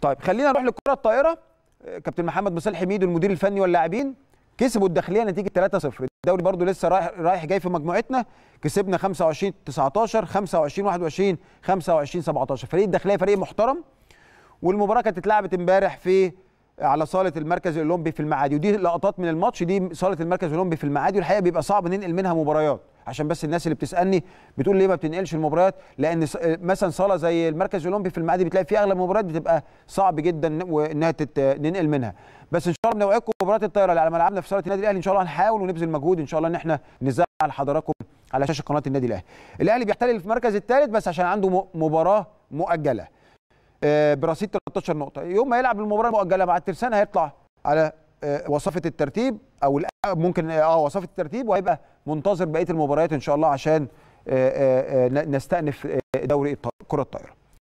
طيب خلينا نروح للكره الطائره كابتن محمد مصالح ميدو المدير الفني واللاعبين كسبوا الداخليه نتيجه 3-0 الدوري برضو لسه رايح رايح جاي في مجموعتنا كسبنا 25 19 25 21 25 17 فريق الداخليه فريق محترم والمباراه كانت اتلعبت امبارح في على صاله المركز الاولمبي في المعادي ودي لقطات من الماتش دي صاله المركز الاولمبي في المعادي والحقيقه بيبقى صعب ننقل منها مباريات عشان بس الناس اللي بتسالني بتقول ليه ما بتنقلش المباريات لان آه، مثلا صاله زي المركز الاولمبي في المعادي بتلاقي فيها اغلب المباريات بتبقى صعب جدا انها تنقل ننقل منها بس ان شاء الله بنوعدكم مباراه الطايره اللي على ملعبنا في صاله النادي الاهلي ان شاء الله هنحاول ونبذل مجهود ان شاء الله ان احنا نزعل حضراتكم على شاشه قناه النادي الاهلي الاهلي بيحتل المركز الثالث بس عشان عنده مباراه مؤجله آه، برصيد 13 نقطه يوم ما يلعب المباراه المؤجله مع الترسانه هيطلع على آه، وصفه الترتيب او ممكن اه وصفه الترتيب وهيبقى منتظر بقيه المباريات ان شاء الله عشان آه، آه، نستأنف دوري كره الطائره